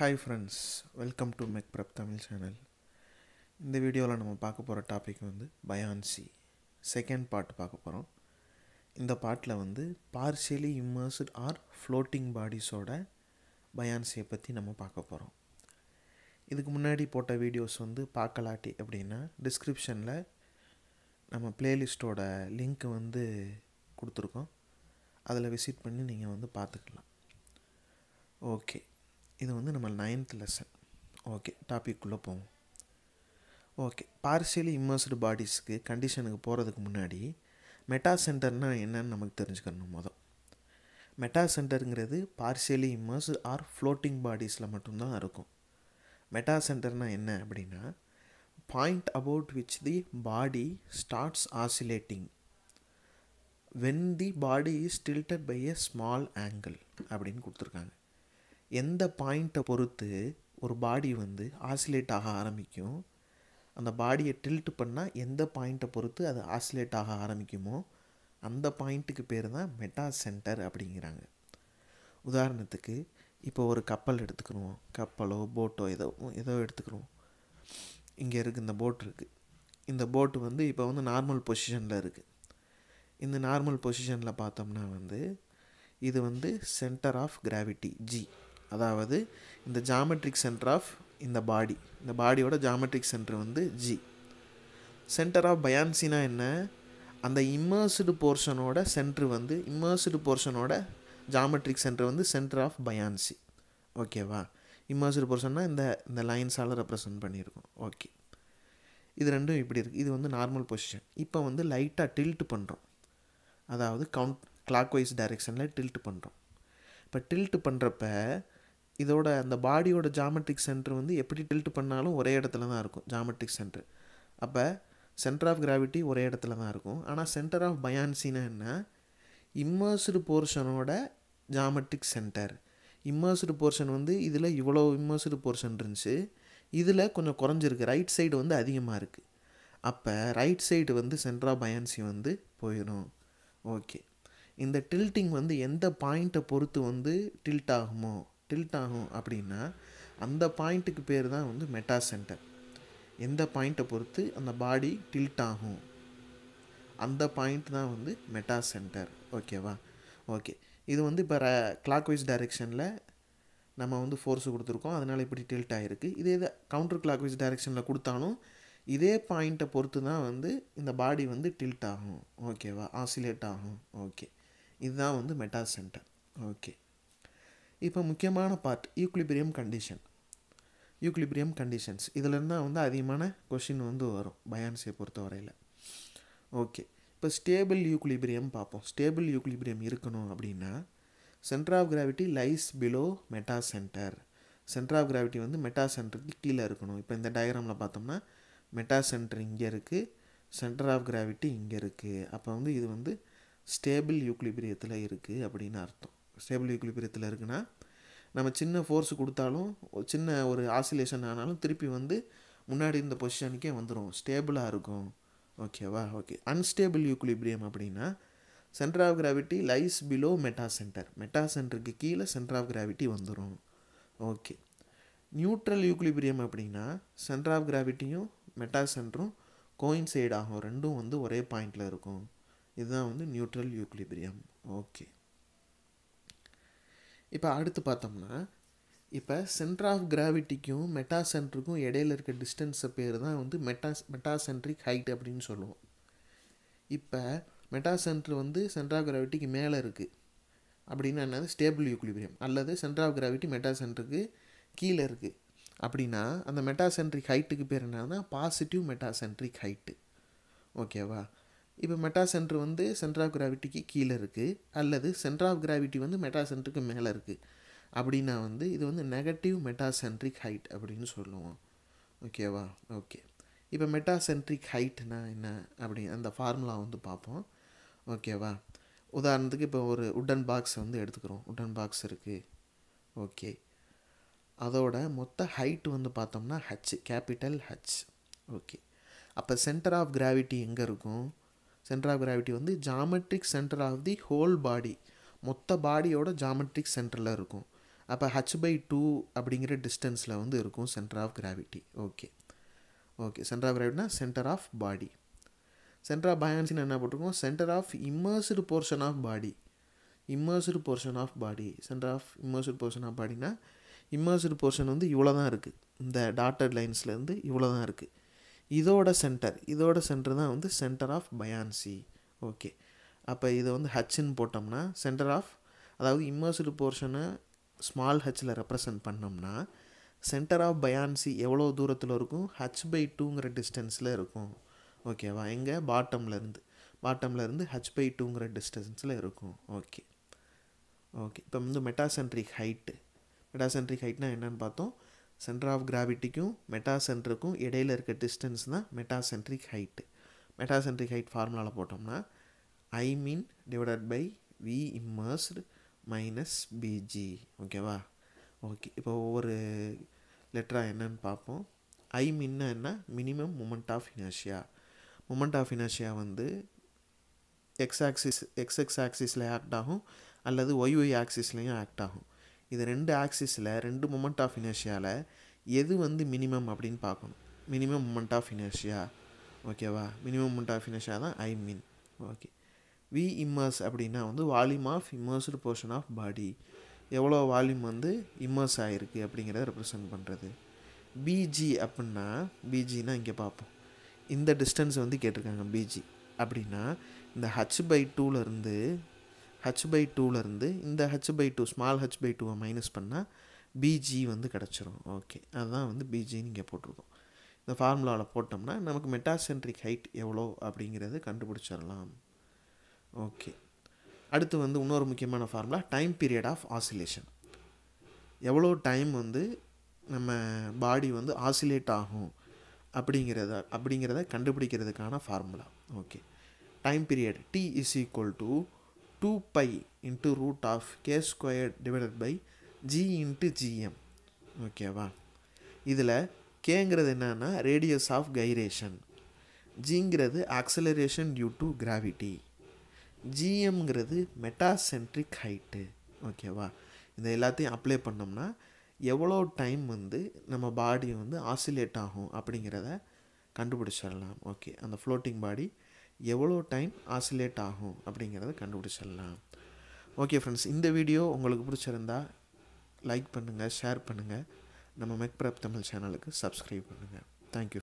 hi friends welcome to mech prep Tamil channel இந்த வீடியோவில் நம்ம பார்க்க போகிற டாபிக் வந்து பயான்சி செகண்ட் பார்ட் பார்க்க போகிறோம் இந்த பாட்டில் வந்து பார்சியலி இம்மர்ஸ்ட் ஆர் ஃப்ளோட்டிங் பாடிஸோட பயான்சியை பற்றி நம்ம பார்க்க போகிறோம் இதுக்கு முன்னாடி போட்ட வீடியோஸ் வந்து பார்க்கலாட்டி அப்படின்னா டிஸ்கிரிப்ஷனில் நம்ம ப்ளேலிஸ்ட்டோட லிங்க் வந்து கொடுத்துருக்கோம் அதில் விசிட் பண்ணி நீங்கள் வந்து பார்த்துக்கலாம் ஓகே இது வந்து நம்ம நைன்த் லெசன் ஓகே டாப்பிக்குள்ளே போவோம் ஓகே பார்சியலி இம்மர்ஸ்டு பாடிஸ்க்கு கண்டிஷனுக்கு போகிறதுக்கு முன்னாடி மெட்டா சென்டர்னால் என்னன்னு நமக்கு தெரிஞ்சுக்கணும் மொதல் மெட்டா சென்டருங்கிறது பார்சியலி இம்மர்ஸ் ஆர் ஃப்ளோட்டிங் பாடிஸில் மட்டும்தான் இருக்கும் மெட்டா சென்டர்னால் என்ன அப்படின்னா point about which the body starts oscillating when the body is tilted by a small angle அப்படின்னு கொடுத்துருக்காங்க எந்த பாயிண்ட்டை பொறுத்து ஒரு பாடி வந்து ஆசிலேட் ஆக ஆரம்பிக்கும் அந்த பாடியை டில்ட் பண்ணால் எந்த பாயிண்ட்டை பொறுத்து அது ஆசிலேட் ஆக ஆரம்பிக்குமோ அந்த பாயிண்ட்டுக்கு பேர் தான் மெட்டா சென்டர் அப்படிங்கிறாங்க உதாரணத்துக்கு இப்போ ஒரு கப்பல் எடுத்துக்கிறோம் கப்பலோ போட்டோ ஏதோ ஏதோ எடுத்துக்கிறோம் இங்கே இருக்குது இந்த போட் இருக்குது இந்த போட்டு வந்து இப்போ வந்து நார்மல் பொசிஷனில் இருக்குது இந்த நார்மல் பொசிஷனில் பார்த்தோம்னா வந்து இது வந்து சென்டர் ஆஃப் கிராவிட்டி ஜி அதாவது இந்த ஜாமெட்ரிக் சென்டர் ஆஃப் இந்த பாடி இந்த பாடியோட ஜாமெட்ரிக் சென்டர் வந்து ஜி சென்டர் ஆஃப் பயான்சினா என்ன அந்த இம்மர்ஸ்டு போர்ஷனோட சென்ட்ரு வந்து இம்மர்ஸ்டு போர்ஷனோட ஜாமெட்ரிக் சென்டர் வந்து சென்டர் ஆஃப் பயான்சி ஓகேவா இம்மர்ஸ்டு போர்ஷன்னா இந்த இந்த லைன்ஸால் ரெப்ரசன்ட் பண்ணியிருக்கோம் ஓகே இது ரெண்டும் இப்படி இருக்குது இது வந்து நார்மல் பொசிஷன் இப்போ வந்து லைட்டாக டில்ட்டு பண்ணுறோம் அதாவது கவுண்ட் கிளாக் வைஸ் டைரெக்ஷனில் டில்ட் பண்ணுறோம் இப்போ டில்ட் பண்ணுறப்ப இதோட அந்த பாடியோட ஜாமெட்ரிக் சென்டர் வந்து எப்படி டில்ட் பண்ணாலும் ஒரே இடத்துல தான் இருக்கும் ஜாமெட்ரிக் சென்டர் அப்போ சென்டர் ஆஃப் கிராவிட்டி ஒரே இடத்துல தான் இருக்கும் ஆனால் சென்டர் ஆஃப் பயான்சினா என்ன இம்மர்ஸ்டு போர்ஷனோட ஜாமெட்ரிக் சென்டர் இம்மர்ஸ்டு போர்ஷன் வந்து இதில் இவ்வளோ இம்மர்ஸ்டு போர்ஷன் இருந்துச்சு இதில் கொஞ்சம் குறைஞ்சிருக்கு ரைட் சைடு வந்து அதிகமாக இருக்குது அப்போ ரைட் சைடு வந்து சென்டர் ஆஃப் பயான்சி வந்து போயிடும் ஓகே இந்த டில்ட்டிங் வந்து எந்த பாயிண்ட்டை பொறுத்து வந்து டில்ட் ஆகுமோ டில்ட் ஆகும் அப்படின்னா அந்த பாயிண்ட்டுக்கு பேர் தான் வந்து மெட்டா சென்டர் எந்த பாயிண்ட்டை பொறுத்து அந்த பாடி டில்ட் ஆகும் அந்த பாயிண்ட் தான் வந்து மெட்டா சென்டர் ஓகேவா ஓகே இது வந்து இப்போ கிளாக் வைஸ் டைரெக்ஷனில் நம்ம வந்து ஃபோர்ஸ் கொடுத்துருக்கோம் அதனால் இப்படி டில்ட் ஆகிருக்கு இதே இதை கவுண்டர் கிளாக் வைஸ் டைரெக்ஷனில் கொடுத்தாலும் இதே பாயிண்ட்டை பொறுத்து தான் வந்து இந்த பாடி வந்து டில்ட் ஆகும் ஓகேவா ஆசிலேட் ஆகும் ஓகே இதுதான் வந்து மெட்டா சென்டர் ஓகே இப்போ முக்கியமான part equilibrium condition equilibrium conditions இதிலேருந்து தான் வந்து அதிகமான கொஷின் வந்து வரும் பயான்ஸை பொறுத்த வரையில் ஓகே இப்போ ஸ்டேபிள் யூக்லிபிரியம் பார்ப்போம் ஸ்டேபிள் யூக்லிபிரியம் இருக்கணும் அப்படின்னா centre of gravity lies below meta centre centre of gravity வந்து மெட்டா சென்டருக்கு கீழே இருக்கணும் இப்போ இந்த டயக்ராமில் பார்த்தோம்னா மெட்டா சென்டர் இங்கே இருக்குது சென்டர் ஆஃப் கிராவிட்டி இங்கே இருக்குது அப்போ வந்து இது வந்து ஸ்டேபிள் யூக்லிபிரியத்தில் இருக்குது அப்படின்னு அர்த்தம் ஸ்டேபிள் ஈக்குலிபிரியத்தில் இருக்குன்னா நம்ம சின்ன ஃபோர்ஸ் கொடுத்தாலும் சின்ன ஒரு ஆசிலேஷன் ஆனாலும் திருப்பி வந்து முன்னாடி இருந்த பொசிஷனுக்கே வந்துடும் ஸ்டேபிளாக இருக்கும் ஓகேவா ஓகே அன்ஸ்டேபிள் யூக்குலிபிரியம் அப்படின்னா centre of gravity lies below meta centre meta சென்டருக்கு கீழே சென்டர் ஆஃப் கிராவிட்டி வந்துடும் ஓகே நியூட்ரல் யூக்குலிபிரியம் அப்படின்னா சென்டர் ஆஃப் கிராவிட்டியும் மெட்டா சென்டரும் கோயின்சைட் ஆகும் ரெண்டும் வந்து ஒரே பாயிண்டில் இருக்கும் இதுதான் வந்து நியூட்ரல் யூக்லிபிரியம் ஓகே இப்போ அடுத்து பார்த்தோம்னா இப்போ சென்டர் ஆஃப் கிராவிட்டிக்கும் மெட்டா சென்டருக்கும் இடையில இருக்க டிஸ்டன்ஸை பேர் தான் வந்து மெட்டா மெட்டா சென்ட்ரிக் ஹைட் அப்படின்னு சொல்லுவோம் இப்போ மெட்டா சென்டர் வந்து சென்டர் ஆஃப் கிராவிட்டிக்கு மேலே இருக்குது அப்படின்னா என்னது ஸ்டேபிள் யூக்லிபிரியம் அல்லது சென்டர் ஆஃப் கிராவிட்டி மெட்டா சென்டருக்கு கீழே இருக்குது அப்படின்னா அந்த மெட்டா சென்ட்ரிக் ஹைட்டுக்கு பேர் என்னன்னா பாசிட்டிவ் மெட்டா சென்ட்ரிக் ஹைட்டு ஓகேவா இப்போ மெட்டா சென்டர் வந்து சென்டர் ஆஃப் கிராவிட்டிக்கு கீழே இருக்குது அல்லது சென்டர் ஆஃப் கிராவிட்டி வந்து மெட்டா சென்டருக்கு மேலே இருக்குது அப்படின்னா வந்து இது வந்து நெகட்டிவ் மெட்டா சென்ட்ரிக் ஹைட் அப்படின்னு சொல்லுவோம் ஓகேவா ஓகே இப்போ மெட்டா சென்ட்ரிக் ஹைட்னா என்ன அப்படி அந்த ஃபார்முலா வந்து பார்ப்போம் ஓகேவா உதாரணத்துக்கு இப்போ ஒரு உட்டன் பாக்ஸ் வந்து எடுத்துக்கிறோம் உட்டன் பாக்ஸ் இருக்குது ஓகே அதோட மொத்த ஹைட் வந்து பார்த்தோம்னா ஹச் கேபிட்டல் ஹச் ஓகே அப்போ சென்டர் ஆஃப் கிராவிட்டி எங்கே இருக்கும் சென்டர் ஆஃப் கிராவிட்டி வந்து geometric centre of the whole body மொத்த பாடியோட ஜாமெட்ரிக் சென்டரில் இருக்கும் அப்போ ஹச் பை டூ அப்படிங்கிற டிஸ்டன்ஸில் வந்து இருக்கும் centre of gravity okay okay centre of கிராவிட்டினா centre of body centre of பயான்சின்னு என்ன போட்டிருக்கோம் centre of immersed portion of body immersed portion of body centre of immersed portion of பாடினா இம்மர்ஸ்டு போர்ஷன் வந்து இவ்வளோ தான் இருக்குது இந்த டாட்டட் லைன்ஸ்லேருந்து இவ்வளோ தான் இருக்குது இதோட சென்டர் இதோட சென்டர் தான் வந்து சென்டர் ஆஃப் பயான்சி ஓகே அப்போ இதை வந்து ஹச்ன்னு போட்டோம்னா சென்டர் ஆஃப் அதாவது இம்மர்ஸ்டு போர்ஷனை ஸ்மால் ஹச்சில் ரெப்ரசன்ட் பண்ணோம்னா சென்டர் ஆஃப் பயான்சி எவ்வளோ தூரத்தில் இருக்கும் ஹச் பை டூங்கிற டிஸ்டன்ஸில் இருக்கும் ஓகேவா எங்கே பாட்டம்லேருந்து பாட்டம்லேருந்து ஹச் பை டூங்கிற டிஸ்டன்ஸில் இருக்கும் ஓகே ஓகே இப்போ வந்து மெட்டாசென்ட்ரிக் ஹைட்டு மெட்டாசென்ட்ரிக் ஹைட்னால் என்னென்னு பார்த்தோம் சென்டர் ஆஃப் கிராவிட்டிக்கும் மெட்டா சென்டருக்கும் இடையில் இருக்க டிஸ்டன்ஸ் தான் meta centric height meta centric height ஃபார்முலாவில் போட்டோம்னா I mean divided by V immersed minus BG ஓகேவா ஓகே இப்போ ஒவ்வொரு லெட்டராக என்னென்னு பார்ப்போம் ஐ மின்னா என்ன minimum moment of inertia moment of inertia வந்து எக்ஸ் ஆக்சிஸ் எக்ஸ் எக்ஸ் ஆக்சிஸில் ஆக்ட் ஆகும் அல்லது ஒய்ஒய் ஆக்சிஸ்லேயும் ஆக்ட் ஆகும் இது ரெண்டு ஆக்சிஸில் ரெண்டு மொமெண்ட் ஆஃப் இனர்ஷியாவில் எது வந்து மினிமம் அப்படின்னு பார்க்கணும் மினிமம் மொமெண்ட் ஆஃப் இனர்ஷியா ஓகேவா மினிமம் மொமெண்ட் ஆஃப் இனர்ஷியா தான் I mean okay V immerse அப்படின்னா வந்து volume of immersed portion of body எவ்வளோ வால்யூம் வந்து இம்மர்ஸ் ஆகிருக்கு அப்படிங்கிறத ரெப்ரசன்ட் பண்ணுறது பிஜி அப்படின்னா பிஜினா இங்கே பார்ப்போம் இந்த டிஸ்டன்ஸ் வந்து கேட்டிருக்காங்க பிஜி அப்படின்னா இந்த ஹச் பை டூலேருந்து ஹச் பை டூலேருந்து இந்த H by two small H by டூவை மைனஸ் பண்ணால் பிஜி வந்து கிடச்சிரும் ஓகே அதுதான் வந்து பிஜின்னு இங்கே போட்டிருக்கோம் இந்த ஃபார்முலாவில் போட்டோம்னா நமக்கு மெட்டாசென்ட்ரிக் ஹைட் எவ்வளோ அப்படிங்கிறது கண்டுபிடிச்சிடலாம் ஓகே அடுத்து வந்து இன்னொரு முக்கியமான formula time period of oscillation எவ்வளோ டைம் வந்து நம்ம பாடி வந்து ஆசிலேட் ஆகும் அப்படிங்கிறத அப்படிங்கிறத கண்டுபிடிக்கிறதுக்கான formula okay time period T is equal to two pi into root of K square divided by G into GM ஓகேவா இதில் கேங்கிறது என்னென்னா ரேடியஸ் ஆஃப் கைரேஷன் ஜிங்கிறது ஆக்சலரேஷன் டியூ டு கிராவிட்டி ஜிஎம்ங்கிறது மெட்டாசென்ட்ரிக் ஹைட்டு ஓகேவா இந்த எல்லாத்தையும் அப்ளை பண்ணோம்னா எவ்வளோ டைம் வந்து நம்ம பாடி வந்து ஆசிலேட் ஆகும் அப்படிங்கிறத கண்டுபிடிச்சிடலாம் ஓகே அந்த ஃப்ளோட்டிங் பாடி எவ்வளோ டைம் ஆசிலேட் ஆகும் அப்படிங்கிறத கண்டுபிடிச்சிடலாம் ஓகே ஃப்ரெண்ட்ஸ் இந்த வீடியோ உங்களுக்கு பிடிச்சிருந்தா லைக் பண்ணுங்கள் ஷேர் பண்ணுங்கள் நம்ம மெக்ரப் தமிழ் சேனலுக்கு சப்ஸ்கிரைப் பண்ணுங்கள் தேங்க்யூ